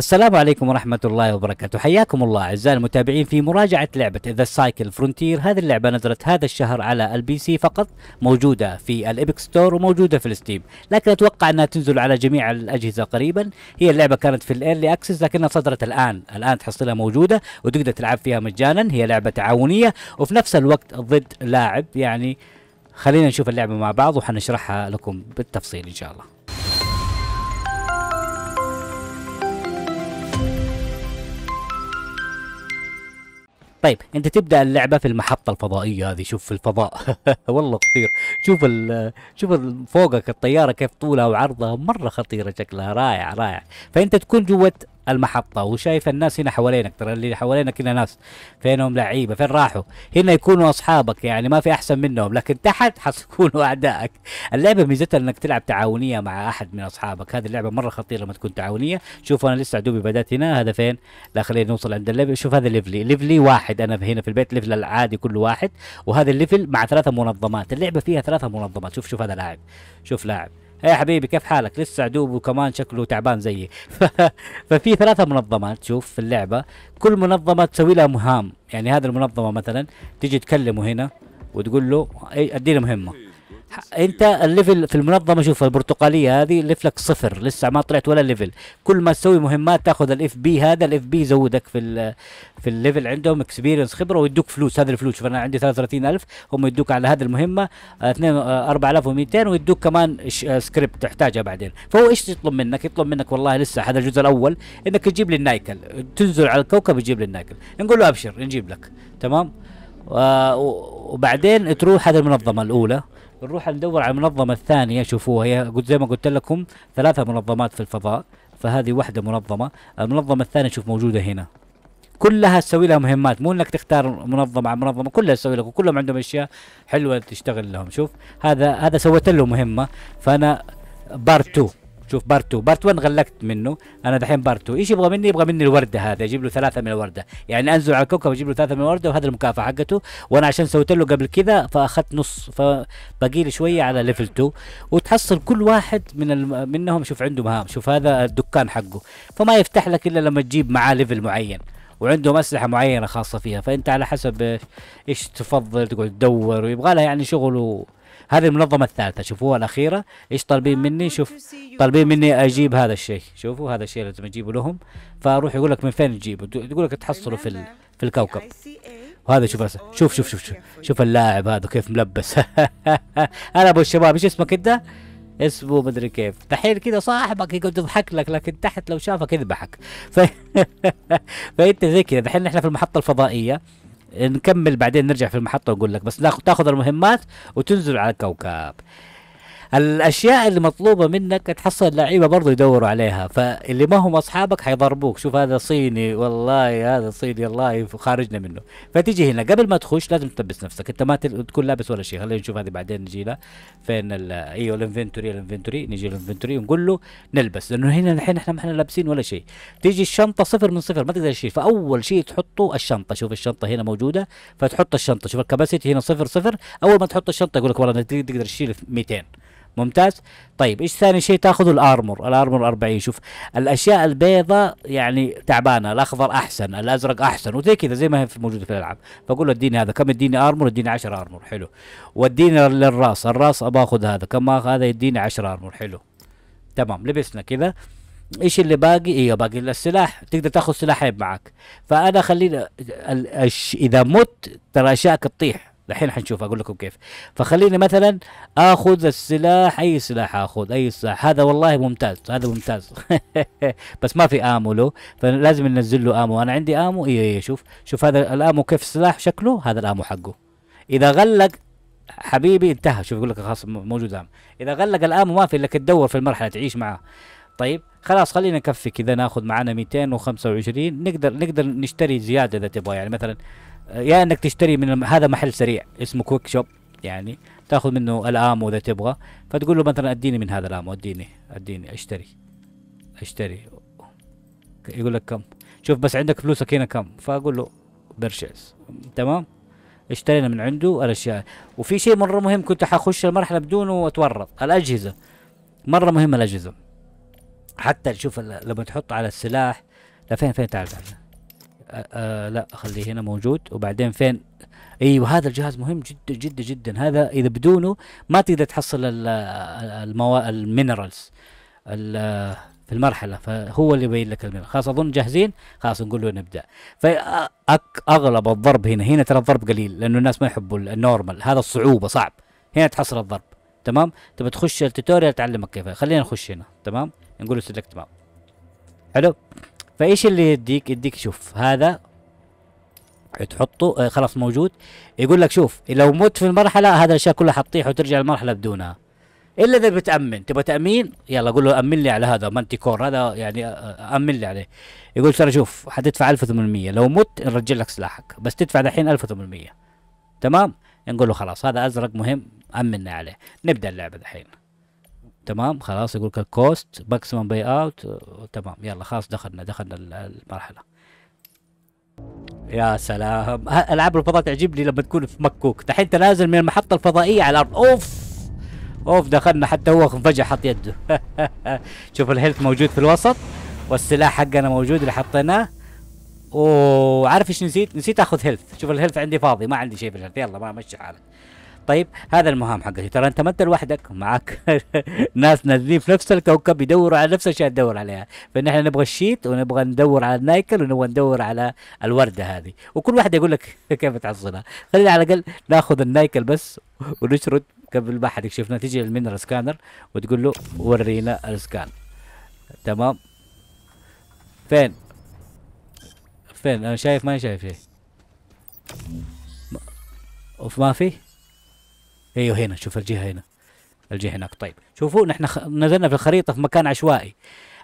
السلام عليكم ورحمة الله وبركاته حياكم الله أعزائي المتابعين في مراجعة لعبة ذا سايكل فرونتير هذه اللعبة نزلت هذا الشهر على البي سي فقط موجودة في الإبك ستور وموجودة في الستيم لكن أتوقع أنها تنزل على جميع الأجهزة قريبا هي اللعبة كانت في الإيرلي أكسس لكنها صدرت الآن الآن تحصلها موجودة وتقدر تلعب فيها مجانا هي لعبة تعاونية وفي نفس الوقت ضد لاعب يعني خلينا نشوف اللعبة مع بعض وحنشرحها لكم بالتفصيل إن شاء الله طيب انت تبدا اللعبه في المحطه الفضائيه هذه شوف في الفضاء والله خطير شوف الـ شوف الـ فوقك الطياره كيف طولها وعرضها مره خطيره شكلها رائع رائع فانت تكون جوة المحطة وشايف الناس هنا حوالينك ترى اللي حوالينك هنا ناس فينهم لعيبة فين راحوا هنا يكونوا أصحابك يعني ما في أحسن منهم لكن تحت حتكونوا أعدائك اللعبة ميزتها أنك تلعب تعاونية مع أحد من أصحابك هذه اللعبة مرة خطيرة لما تكون تعاونية شوف أنا لسه دوبي بدأت هنا هذا فين لا خلينا نوصل عند الليفل شوف هذا ليفلي ليفلي واحد أنا هنا في البيت ليفل العادي كله واحد وهذا الليفل مع ثلاثة منظمات اللعبة فيها ثلاثة منظمات شوف شوف هذا لاعب شوف لاعب يا إيه حبيبي كيف حالك لسه عدوب وكمان شكله تعبان زيي ففي ثلاثة منظمات شوف في اللعبة كل منظمة تسوي لها مهام يعني هذه المنظمة مثلا تيجي تكلمه هنا وتقول له إيه، اديني مهمة انت الليفل في المنظمه شوف البرتقاليه هذه الليف لك صفر لسه ما طلعت ولا ليفل كل ما تسوي مهمات تاخذ الاف بي هذا الاف بي يزودك في في الليفل عندهم اكسبيرينس خبره ويدوك فلوس هذه الفلوس شوف انا عندي 33000 هم يدوك على هذه المهمه 2 4200 آه، ويدوك كمان سكريبت آه، تحتاجها بعدين فهو ايش يطلب منك يطلب منك والله لسه هذا الجزء الاول انك تجيب لي النايكل تنزل على الكوكب يجيب لي النايكل نقول له ابشر نجيب لك تمام آه، وبعدين تروح هذه المنظمه الاولى بنروح ندور على المنظمه الثانيه شوفوها هي قلت زي ما قلت لكم ثلاثه منظمات في الفضاء فهذه واحده منظمه المنظمه الثانيه شوف موجوده هنا كلها تسوي لها مهمات مو انك تختار منظمه على منظمه كلها تسوي لك وكلهم عندهم اشياء حلوه تشتغل لهم شوف هذا هذا سويت له مهمه فانا بارت 2 شوف بارت 2 بارت 1 غلقت منه انا دحين بارت 2 ايش يبغى مني يبغى مني الورده هذا اجيب له ثلاثه من الورده يعني انزل على الكوكب اجيب له ثلاثه من الورده وهذا المكافاه حقته وانا عشان سويت له قبل كذا فاخذت نص فباقي لي شويه على ليفل 2 وتحصل كل واحد من الم... منهم شوف عنده مهام شوف هذا الدكان حقه فما يفتح لك الا لما تجيب معاه ليفل معين وعندهم اسلحه معينه خاصه فيها فانت على حسب ايش تفضل تقعد تدور ويبغى لها يعني شغل و... هذه المنظمه الثالثه شوفوها الاخيره ايش طالبين مني شوف طالبين مني اجيب هذا الشيء شوفوا هذا الشيء لازم اجيبه لهم فاروح يقول لك من فين تجيبه يقول لك تحصله في في الكوكب وهذا شوف شوف شوف شوف شوف, شوف اللاعب هذا كيف ملبس انا ابو الشباب ايش اسمك انت؟ اسمه مدري كيف دحين كده صاحبك يقعد يضحك لك لكن تحت لو شافك يذبحك ف... فانت زي كذا دحين احنا في المحطه الفضائيه نكمل بعدين نرجع في المحطه ونقول لك بس تاخذ المهمات وتنزل على كوكب الاشياء اللي مطلوبه منك تحصل لعيبه برضه يدوروا عليها فاللي ما هم اصحابك حيضربوك شوف هذا صيني والله هذا صيني الله خارجنا منه فتيجي هنا قبل ما تخش لازم تلبس نفسك انت ما تكون لابس ولا شيء خلينا نشوف هذه بعدين نجي لها فين ايوه الانفنتوري الانفنتوري نجي الانفنتوري ونقول له نلبس لانه هنا الحين احنا ما احنا لابسين ولا شيء تيجي الشنطه صفر من صفر ما تقدر شيء فاول شيء تحطه الشنطه شوف الشنطه هنا موجوده فتحط الشنطه شوف الكباسيتي هنا صفر صفر اول ما تحط الشنطه يقول لك والله تقدر تشيل 200 ممتاز طيب ايش ثاني شيء تاخذه الارمر الارمر 40 شوف الاشياء البيضاء يعني تعبانه الاخضر احسن الازرق احسن وزي كذا زي ما هي موجوده في الالعاب فاقول له اديني هذا كم اديني ارمر اديني 10 ارمر حلو واديني للراس الراس ابغى اخذ هذا كم هذا يديني 10 ارمر حلو تمام لبسنا كذا ايش اللي باقي؟ ايوه باقي السلاح تقدر تاخذ سلاحين معك فانا خلينا اذا مت ترى اشياءك تطيح دحين حنشوف اقول لكم كيف فخليني مثلا اخذ السلاح اي سلاح اخذ اي سلاح هذا والله ممتاز هذا ممتاز بس ما في امو له فلازم ننزل له امو انا عندي امو اي اي شوف شوف هذا الامو كيف السلاح شكله هذا الامو حقه اذا غلق حبيبي انتهى شوف يقول لك خلاص موجود امو اذا غلق الامو ما في الا تدور في المرحله تعيش معاه طيب خلاص خلينا نكفي كذا ناخذ معنا 225 نقدر نقدر نشتري زياده اذا تبغى يعني مثلا يا انك تشتري من هذا محل سريع اسمه كويك شوب يعني تاخذ منه الامو اذا تبغى فتقول له مثلا اديني من هذا الامو اديني اديني اشتري اشتري يقول لك كم شوف بس عندك فلوسك هنا كم فاقول له برشيس تمام اشترينا من عنده الاشياء وفي شيء مره مهم كنت حخش المرحله بدونه واتورط الاجهزه مره مهمه الاجهزه حتى شوف لما تحط على السلاح لفين فين فين تعال تعال آه،, آه لا اخليه هنا موجود وبعدين فين ايوه هذا الجهاز مهم جدا جدا جدا هذا اذا بدونه ما تقدر تحصل الموا المينرالز في المرحله فهو اللي يبين لك المينرال خلاص اظن جاهزين خلاص نقول له نبدا فاغلب الضرب هنا هنا ترى الضرب قليل لانه الناس ما يحبوا النورمال هذا الصعوبه صعب هنا تحصل الضرب تمام تبى تخش التوتوريال تعلمك كيف خلينا نخش هنا تمام نقول له سلكت تمام حلو فايش اللي يديك يديك شوف هذا تحطه آه، خلاص موجود يقول لك شوف لو مت في المرحله هذا الاشياء كلها حتطيح وترجع المرحله بدونها الا اذا بتامن تبغى تامين يلا قول له امن لي على هذا كور هذا يعني آه، آه، امن لي عليه يقول ترى شوف حتدفع 1800 لو مت نرجع لك سلاحك بس تدفع دحين 1800 تمام نقول له خلاص هذا ازرق مهم امنا عليه نبدا اللعبه دحين تمام خلاص يقول لك الكوست ماكسيمم باي اوت تمام يلا خلاص دخلنا دخلنا المرحله يا سلام العاب الفضاء تعجبني لما تكون في مكوك دحين تنازل من المحطه الفضائيه على الارض اوف اوف دخلنا حتى هو فجاه حط يده شوف الهيلث موجود في الوسط والسلاح حقنا موجود اللي حطيناه وعارف ايش نسيت نسيت اخذ هيلث شوف الهيلث عندي فاضي ما عندي شيء في الهيلث يلا ما مشي حالك طيب هذا المهام حقتي ترى انت ما انت لوحدك معك ناس نازلين في نفس الكوكب يدوروا على نفس الاشياء تدور عليها فنحن نبغى الشيت ونبغى ندور على النايكل ونبغى ندور على الورده هذه وكل واحد يقول لك كيف تحصلها خلينا على الاقل ناخذ النايكل بس ونشرد قبل ما حد يكشفنا تجي المينرال سكانر وتقول له ورينا السكان تمام فين فين انا شايف ما شايف شيء ما في ايوه هنا شوف الجهه هنا الجهه هناك طيب شوفوا نحن خ... نزلنا في الخريطه في مكان عشوائي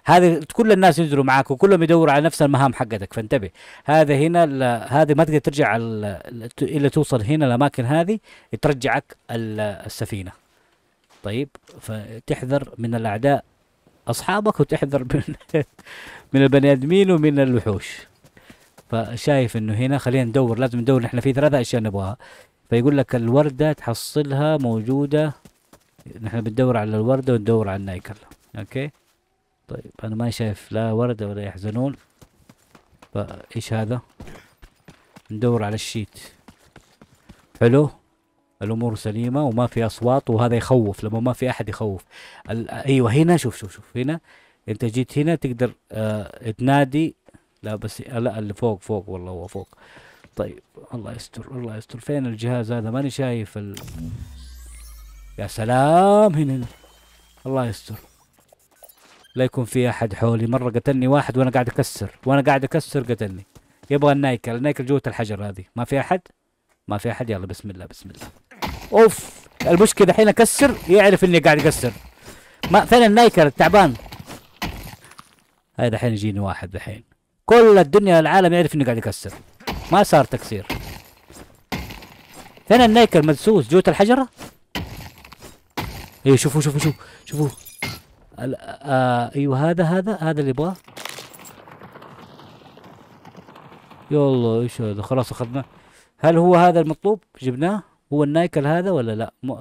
هذه كل الناس ينزلوا معك وكلهم يدوروا على نفس المهام حقتك فانتبه هذا هنا هذه ما تقدر ترجع ال... الا توصل هنا الاماكن هذه ترجعك ال... السفينه طيب فتحذر من الاعداء اصحابك وتحذر من من البني ادمين ومن الوحوش فشايف انه هنا خلينا ندور لازم ندور نحن في ثلاثة اشياء نبغاها فيقول لك الوردة تحصلها موجودة نحن بندور على الوردة وندور على النايكل اوكي طيب انا ما شايف لا وردة ولا يحزنون فايش هذا ندور على الشيت حلو الامور سليمه وما في اصوات وهذا يخوف لما ما في احد يخوف ايوه هنا شوف شوف شوف هنا انت جيت هنا تقدر آه تنادي لا بس لا اللي فوق فوق والله هو فوق طيب الله يستر الله يستر فين الجهاز هذا ماني شايف ال... يا سلام هنا الله يستر لا يكون في احد حولي مره قتلني واحد وانا قاعد اكسر وانا قاعد اكسر قتلني يبغى النايكل النايكل جوة الحجر هذه ما في احد ما في احد يلا بسم الله بسم الله اوف المشكله الحين اكسر يعرف اني قاعد اكسر ما فين النايكل التعبان هاي الحين يجيني واحد الحين كل الدنيا العالم يعرف اني قاعد اكسر ما صار تكسير فين النيكل مدسوس جوت الحجرة ايوه شوفوا شوفوا شوفوا شوفوا آه ايوه هذا هذا هذا اللي يبغاه يلا ايش هذا خلاص اخذناه هل هو هذا المطلوب جبناه هو النايكل هذا ولا لا م...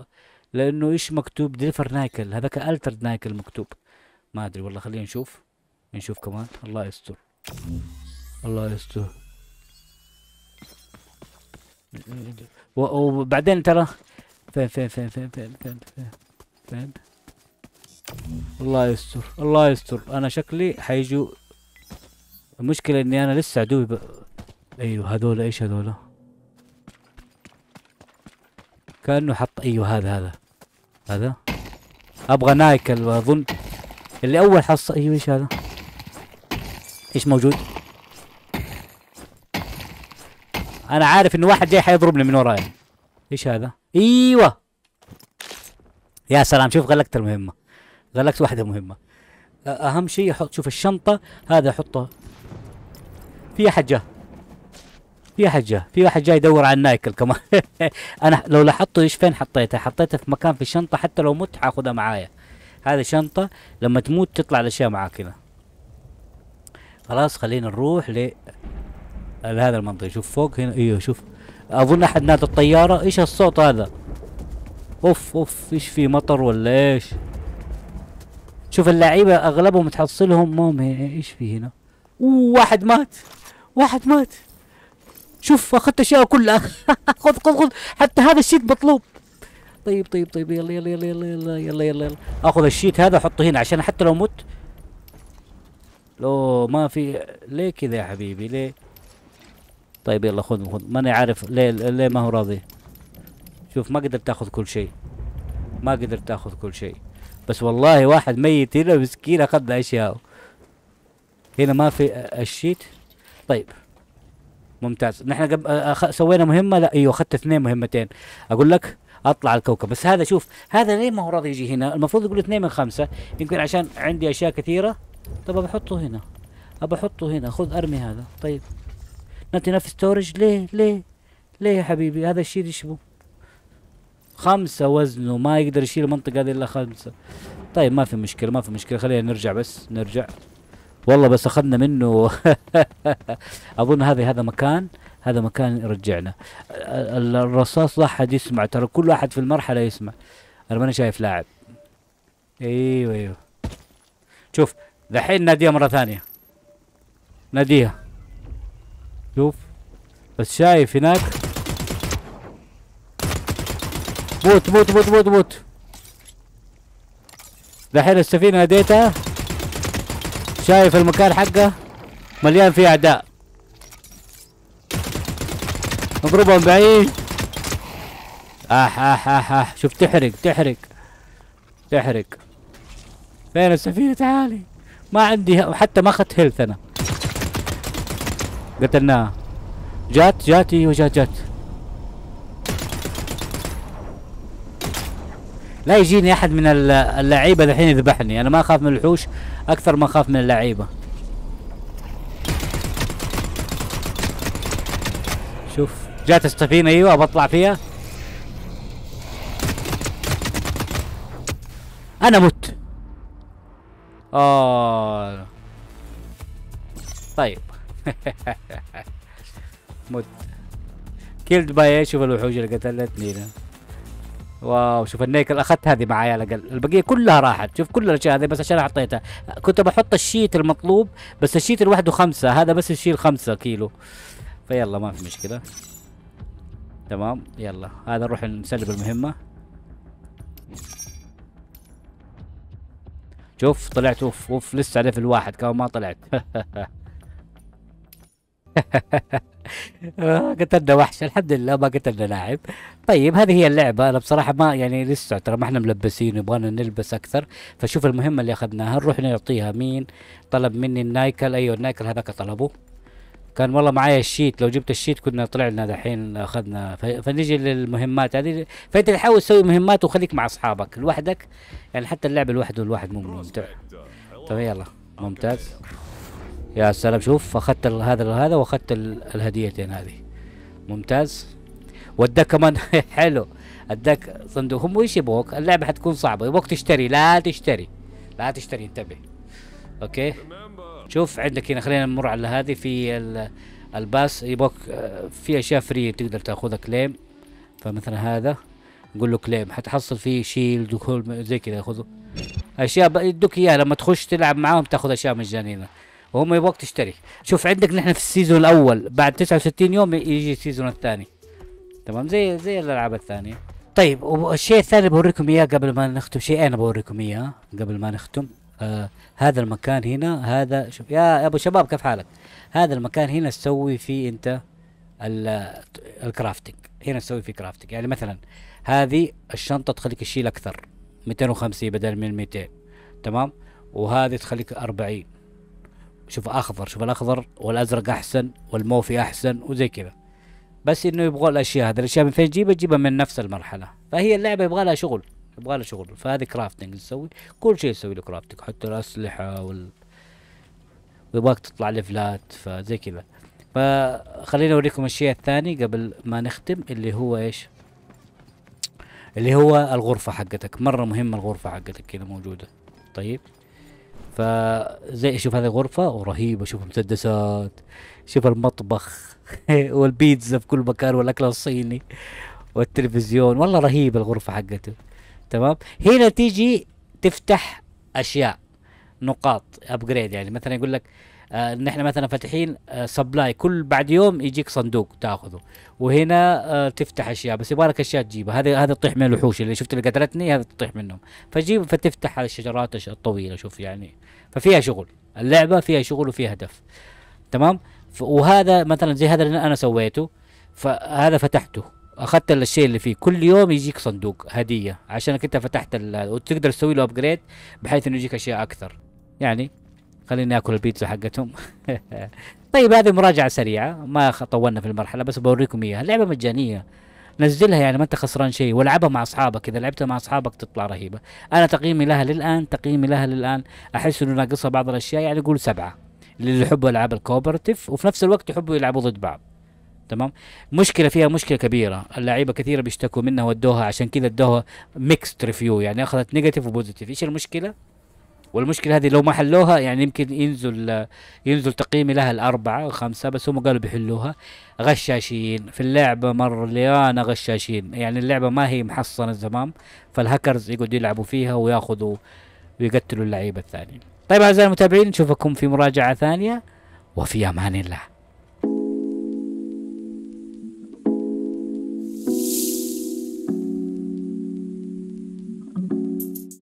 لانه ايش مكتوب ديفر نايكل هذاك الترد نايكل مكتوب ما ادري والله خلينا نشوف نشوف كمان الله يستر الله يستر وبعدين ترى فين فين فين فين فين فين فين, فين. الله يستر الله يستر انا شكلي حيجوا المشكله اني انا لسه عدوي ب... ايوه هذول ايش هذول كانه حط ايوه هذا هذا هذا ابغى نايكل اظن اللي اول حصه ايوه ايش هذا ايش موجود انا عارف انه واحد جاي حيضربني من ورايا ايش هذا ايوه يا سلام شوف غلقت المهمه غلقت واحده مهمه اهم شيء احط شوف الشنطه هذا احطه في احد جاء في احد جاء في واحد جاي يدور على النايكل كمان انا لو لاحظته ايش فين حطيته حطيته في مكان في الشنطه حتى لو مت حاخذها معايا هذه شنطه لما تموت تطلع الاشياء معاك هنا خلاص خلينا نروح هذا المنطقه شوف فوق هنا ايوه شوف اظن احد نادى الطياره ايش الصوت هذا اوف اوف ايش في مطر ولا ايش شوف اللعيبه اغلبهم تحصلهم مهم إيه، إيه، ايش في هنا اوه واحد مات واحد مات شوف اخذت اشياء كلها خذ خذ خذ حتى هذا الشيت مطلوب طيب طيب طيب يلا يلا يلا يلا يلا يلا يلا, يلا. اخذ الشيت هذا احطه هنا عشان حتى لو مت لو ما في ليه كذا يا حبيبي ليه طيب يلا خذ خذ ماني عارف ليه ليه ما هو راضي شوف ما قدرت تاخذ كل شيء ما قدرت تاخذ كل شيء بس والله واحد ميت هنا مسكين اخذ اشياءه هنا ما في الشيت طيب ممتاز نحن قب... أخ... سوينا مهمه لا ايوه اخذت اثنين مهمتين اقول لك اطلع الكوكب بس هذا شوف هذا ليه ما هو راضي يجي هنا المفروض يقول اثنين من خمسه يمكن عشان عندي اشياء كثيره طب بحطه هنا ابى احطه هنا خذ ارمي هذا طيب نعطي نفس ستورج ليه ليه ليه يا حبيبي هذا الشيء يشبه خمسة وزنه ما يقدر يشيل المنطقة هذه الا خمسة طيب ما في مشكلة ما في مشكلة خلينا نرجع بس نرجع والله بس اخذنا منه اظن هذا هذا مكان هذا مكان رجعنا الرصاص لا احد يسمع ترى كل واحد في المرحلة يسمع انا ماني شايف لاعب ايوه ايوه شوف دحين ناديها مرة ثانية ناديها شوف بس شايف هناك موت موت موت موت موت دحين السفينة هديتها شايف المكان حقه مليان فيه أعداء اضربهم بعيد اح آه، اح آه، اح آه، اح شوف تحرق تحرق تحرق فين السفينة تعالي ما عندي حتى ما اخذت هيلث انا قتلناها جات جات ايوه جات جات لا يجيني احد من اللعيبه الحين يذبحني انا ما اخاف من الوحوش اكثر ما اخاف من اللعيبه شوف جات السفينه ايوه بطلع فيها انا مت اه طيب مت كيلد باي شوف الوحوش اللي قتلتني ده واو شوف النيكل اخذت هذه معايا على الاقل البقيه كلها راحت شوف كل الاشياء هذه بس عشان حطيتها كنت بحط الشيت المطلوب بس الشيت الواحد وخمسة هذا بس يشيل خمسة كيلو فيلا ما في مشكله تمام يلا هذا نروح نسلب المهمه شوف طلعت اوف اوف لسه عليه في الواحد كمان ما طلعت آه، قتلنا وحش الحمد لله ما قتلنا لاعب طيب هذه هي اللعبة أنا بصراحة ما يعني لسه ترى ما احنا ملبسين يبغانا نلبس أكثر فشوف المهمة اللي أخذناها نروح نعطيها مين طلب مني النايكل أيوه النايكل هذاك طلبه كان والله معايا الشيت لو جبت الشيت كنا طلع لنا دحين اخذنا فنجي للمهمات هذه فانت تحاول تسوي مهمات وخليك مع اصحابك لوحدك يعني حتى اللعب لوحده الواحد مو ممتع طيب يلا ممتاز يا سلام شوف اخذت هذا هذا واخذت الهديتين هذه ممتاز وداك كمان حلو اداك صندوق هم ايش يبغوك اللعبه حتكون صعبه يبغوك تشتري لا تشتري لا تشتري انتبه اوكي شوف عندك هنا خلينا نمر على هذه في الباس يبغوك آه، في اشياء فري تقدر تاخذها كليم فمثلا هذا نقول له كليم حتحصل فيه شيلد وكل زي كذا خذه اشياء يدوك اياها لما تخش تلعب معاهم تاخذ اشياء مجانيه وهم يبغوك تشتري شوف عندك نحن في السيزون الاول بعد 69 يوم يجي السيزون الثاني تمام زي زي الالعاب الثانيه طيب والشيء الثاني بوريكم اياه قبل ما نختم شيء انا بوريكم اياه قبل ما نختم آه هذا المكان هنا هذا شوف يا ابو شباب كيف حالك هذا المكان هنا تسوي فيه انت الكرافتنج هنا تسوي فيه كرافتنج يعني مثلا هذه الشنطه تخليك تشيل اكثر 250 بدل من 200 تمام وهذه تخليك 40 شوف اخضر شوف الاخضر والازرق احسن والموفي احسن وزي كذا بس انه يبغوا الاشياء هذه الاشياء من فين تجيبها تجيبها من نفس المرحله فهي اللعبه يبغى لها شغل يبغى لها شغل فهذه كرافتنج تسوي كل شيء يسوي له كرافتنج حتى الاسلحه وال ويبغاك تطلع ليفلات فزي كذا فخليني اوريكم الشيء الثاني قبل ما نختم اللي هو ايش اللي هو الغرفه حقتك مره مهمه الغرفه حقتك كذا موجوده طيب فزي اشوف هذه غرفه ورهيبه اشوف مسدسات اشوف المطبخ والبيتزا في كل مكان والاكل الصيني والتلفزيون والله رهيبه الغرفه حقته تمام هنا تيجي تفتح اشياء نقاط ابجريد يعني مثلا يقول لك آه ان احنا مثلا فاتحين آه سبلاي كل بعد يوم يجيك صندوق تاخذه وهنا آه تفتح اشياء بس يبغى لك اشياء تجيبها هذه هذه تطيح من الوحوش اللي شفت اللي قتلتني هذه تطيح منهم فجيب فتفتح هذه الشجرات الطويله شوف يعني ففيها شغل اللعبه فيها شغل وفيها هدف تمام وهذا مثلا زي هذا اللي انا سويته فهذا فتحته اخذت الشيء اللي فيه كل يوم يجيك صندوق هديه عشانك انت فتحت وتقدر تسوي له ابجريد بحيث انه يجيك اشياء اكثر يعني خليني اكل البيتزا حقتهم طيب هذه مراجعه سريعه ما طولنا في المرحله بس بوريكم اياها اللعبه مجانيه نزلها يعني ما انت خسران شيء والعبها مع اصحابك اذا لعبتها مع اصحابك تطلع رهيبه انا تقييمي لها للان تقييمي لها للان احس انه ناقصها بعض الاشياء يعني اقول سبعه اللي يحبوا العاب الكوبرتيف وفي نفس الوقت يحبوا يلعبوا ضد بعض تمام مشكله فيها مشكله كبيره اللعيبه كثيره بيشتكوا منها ودوها عشان كذا ادوها ميكست ريفيو يعني اخذت نيجاتيف وبوزيتيف ايش المشكله والمشكله هذه لو ما حلوها يعني يمكن ينزل ينزل تقييمي لها الاربعه وخمسه بس هم قالوا بيحلوها غشاشين في اللعبه مليانه غشاشين يعني اللعبه ما هي محصنه تمام فالهاكرز يقعدوا يلعبوا فيها وياخذوا ويقتلوا اللعيبه الثانيين طيب اعزائي المتابعين نشوفكم في مراجعه ثانيه وفي امان الله